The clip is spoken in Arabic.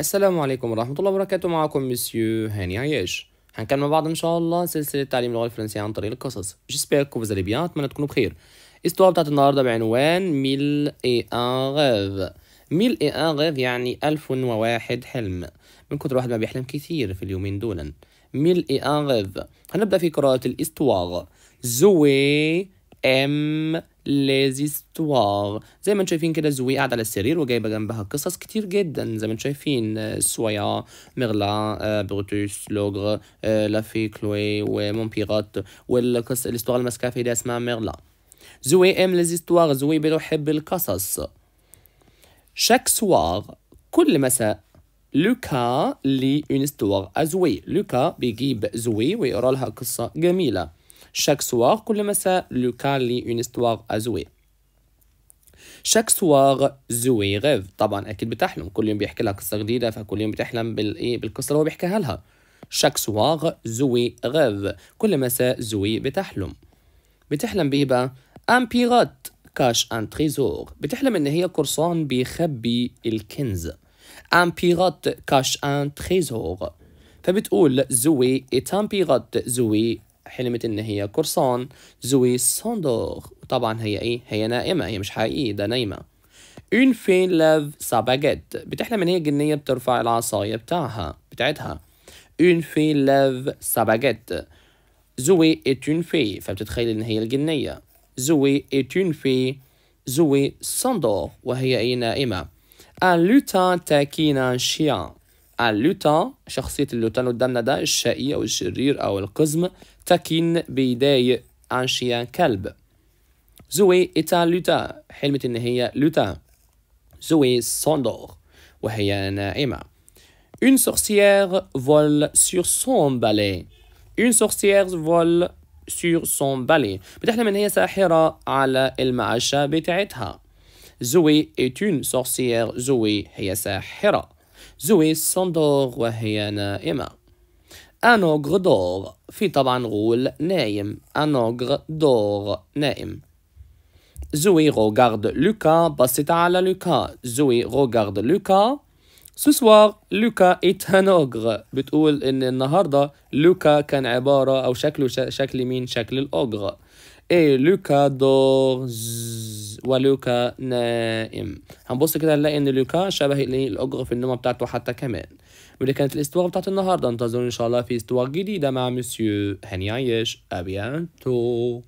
السلام عليكم ورحمة الله وبركاته معكم مسيو هاني عياش هنكمل مع بعض ان شاء الله سلسلة تعليم اللغة الفرنسية عن طريق القصص جيسبير كو فوزالي بيان اتمنى تكونوا بخير استوار بتاعت النهاردة بعنوان ميل اي ان غيف ميل اي ان غيف يعني ألف وواحد حلم من كتر واحد ما بيحلم كثير في اليومين دولا ميل اي ان غيف هنبدأ في قراءة الاستوار زوي ام ليزيستوار زي ما انتم شايفين كده زوي قاعده على السرير وجايبه جنبها قصص كتير جدا زي ما انتم شايفين آه، سويا ميرلا آه، بروتوس لوغر آه، لافي كلوي ومونبيرات والقصه الاستوار المسكه في دي اسمها ميرلا زوي ام ليزيستوار زوي بيحب القصص شاك سوار كل مساء لوكا لي اون استوار ازوي لوكا بيجيب زوي ويقرا لها قصه جميله Chaque soir, كل مساء, Lucas lit une histoire à Zoé. شاك سوار زوي غيف طبعا اكيد بتحلم كل يوم بيحكي لها قصه جديده فكل يوم بتحلم بالايه بالقصه اللي هو بيحكيها لها شاك سوار زوي غيف كل مساء زوي بتحلم بتحلم بايه بقى ان بيغوت كاش ان تريزور بتحلم ان هي قرصان بيخبي الكنز ان بيغوت كاش ان تريزور فبتقول زوي اتان بيغوت زوي حلمت ان هي قرصان زوي صندوق طبعا هي ايه هي نائمه هي مش حقيقيه ده نايمه اون فين لاف ساباجيت بتحلم ان هي جنيه بترفع العصايه بتاعها بتاعتها اون فين لاف ساباجيت زوي ات اون في فبتتخيل ان هي الجنيه زوي ات اون في زوي صندوق وهي ايه نائمه ان لوتان تاكينا شيان اللوتان شخصية اللوتان قدامنا ده الشقي أو الشرير أو القزم تكين عن شيان كلب زوي إتا لوتا حلمت إن هي لوتا زوي صندوق وهي نائمة Une sorcière vole sur son balai. Une sorcière vole sur son balai. بتحلم إن هي ساحرة على المعاشة بتاعتها. زوي est une sorcière. زوي هي ساحرة. زوي صندور وهي نائمة أنوغر دور في طبعا غول نايم أنوغر دور نائم زوي روغارد لوكا بصيت على لوكا زوي روغارد لوكا Ce لوكا Luca est بتقول إن النهاردة لوكا كان عبارة أو شكله شكل مين؟ شكل الأجر. إيه، لوكا Luca dort ولوكا نائم. هنبص كده نلاقي إن لوكا شبه إيه؟ الأجر في النومة بتاعته حتى كمان. ودي كانت الاستواء بتاعت النهاردة. انتظروا إن شاء الله في استواء جديدة مع مسيو هاني عيش أبيانتو.